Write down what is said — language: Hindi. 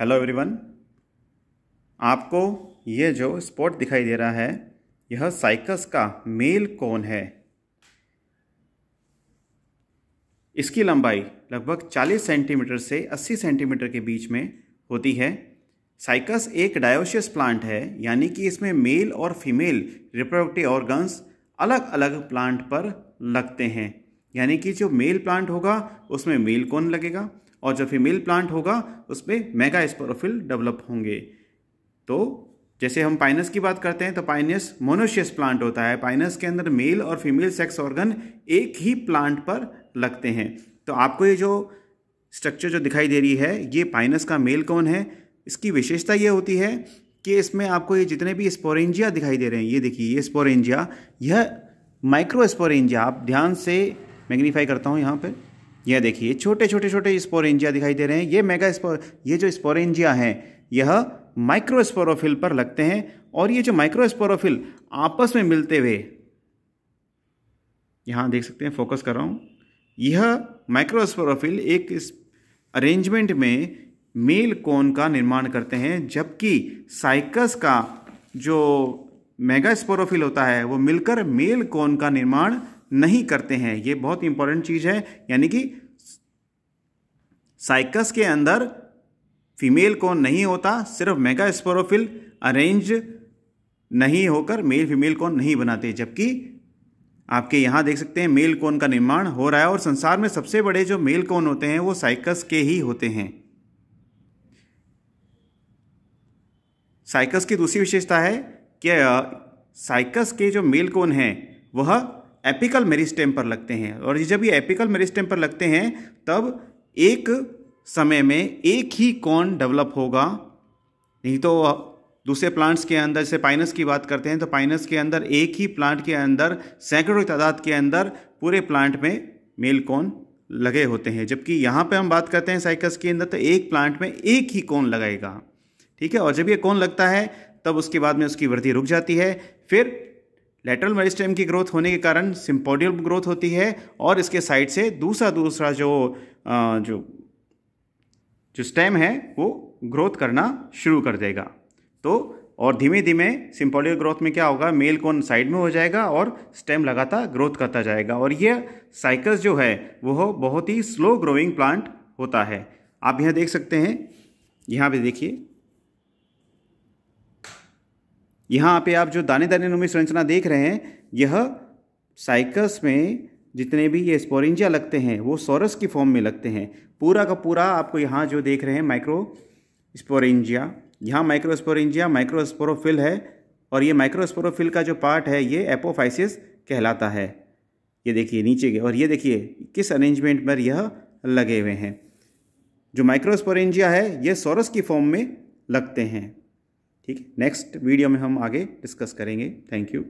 हेलो एवरीवन आपको ये जो स्पॉट दिखाई दे रहा है यह साइकस का मेल कौन है इसकी लंबाई लगभग 40 सेंटीमीटर से 80 सेंटीमीटर के बीच में होती है साइकस एक डायोशियस प्लांट है यानी कि इसमें मेल और फीमेल रिप्रोडक्टिव ऑर्गन्स अलग अलग प्लांट पर लगते हैं यानी कि जो मेल प्लांट होगा उसमें मेल कौन लगेगा और जो फीमेल प्लांट होगा उसमें मेगा स्पोरोफिल डेवलप होंगे तो जैसे हम पाइनस की बात करते हैं तो पाइनस मोनोशियस प्लांट होता है पाइनस के अंदर मेल और फीमेल सेक्स ऑर्गन एक ही प्लांट पर लगते हैं तो आपको ये जो स्ट्रक्चर जो दिखाई दे रही है ये पाइनस का मेल कौन है इसकी विशेषता ये होती है कि इसमें आपको ये जितने भी स्पोरेंजिया दिखाई दे रहे हैं ये देखिए ये स्पोरेंजिया यह माइक्रो स्पोरेंजिया आप ध्यान से मैग्नीफाई करता हूँ यहाँ पर यह देखिए छोटे छोटे छोटे स्पोरेंजिया दिखाई दे रहे हैं ये मेगा स्पोर ये जो स्पोरेंजिया हैं यह माइक्रोस्पोरोफिल पर लगते हैं और ये जो माइक्रोस्पोरोफिल आपस में मिलते हुए यहाँ देख सकते हैं फोकस कर रहा हूँ यह माइक्रोस्पोरोफिल एक अरेंजमेंट में मेल कोन का निर्माण करते हैं जबकि साइकस का जो मेगास्पोरोफिल होता है वो मिलकर मेल कोन का निर्माण नहीं करते हैं ये बहुत इंपॉर्टेंट चीज़ है यानी कि साइकस के अंदर फीमेल कोन नहीं होता सिर्फ मेगा स्पोरोफिल अरेंज नहीं होकर मेल फीमेल कोन नहीं बनाते जबकि आपके यहाँ देख सकते हैं मेल कोन का निर्माण हो रहा है और संसार में सबसे बड़े जो मेल कोन होते हैं वो साइकस के ही होते हैं साइकस की दूसरी विशेषता है कि साइकस के जो मेल कोन हैं वह एपिकल मेरिस्टेम पर लगते हैं और जब ये एपिकल मेरिस्टेम पर लगते हैं तब एक समय में एक ही कौन डेवलप होगा नहीं तो दूसरे प्लांट्स के अंदर जैसे पाइनस की बात करते हैं तो पाइनस के अंदर एक ही प्लांट के अंदर सैकड़ों की तादाद के अंदर पूरे प्लांट में मेल कॉन लगे होते हैं जबकि यहाँ पे हम बात करते हैं साइकस के अंदर तो एक प्लांट में एक ही कौन लगाएगा ठीक है और जब ये कौन लगता है तब उसके बाद में उसकी वृद्धि रुक जाती है फिर लेटरल मेरिस्टेम की ग्रोथ होने के कारण सिम्पोडियल ग्रोथ होती है और इसके साइड से दूसरा दूसरा जो आ, जो जो स्टेम है वो ग्रोथ करना शुरू कर देगा तो और धीमे धीमे सिम्पोडियल ग्रोथ में क्या होगा मेल कोन साइड में हो जाएगा और स्टेम लगातार ग्रोथ करता जाएगा और यह साइकस जो है वह बहुत ही स्लो ग्रोइंग प्लांट होता है आप यह देख सकते हैं यहाँ पे देखिए यहाँ पे आप जो दाने दाने नुमी संरचना देख रहे हैं यह साइकस में जितने भी ये स्पोरेंजिया लगते हैं वो सोरस की फॉर्म में लगते हैं पूरा का पूरा आपको यहाँ जो देख रहे हैं माइक्रो स्पोरेंजिया यहाँ माइक्रोस्पोरेंजिया माइक्रोस्पोरोफिल है और ये माइक्रोस्पोरोफिल का जो पार्ट है ये एपोफाइसिस कहलाता है ये देखिए नीचे के और ये देखिए किस अरेंजमेंट पर यह लगे हुए हैं जो माइक्रोस्पोरेंजिया है ये सोरस की फॉर्म में लगते हैं ठीक है नेक्स्ट वीडियो में हम आगे डिस्कस करेंगे थैंक यू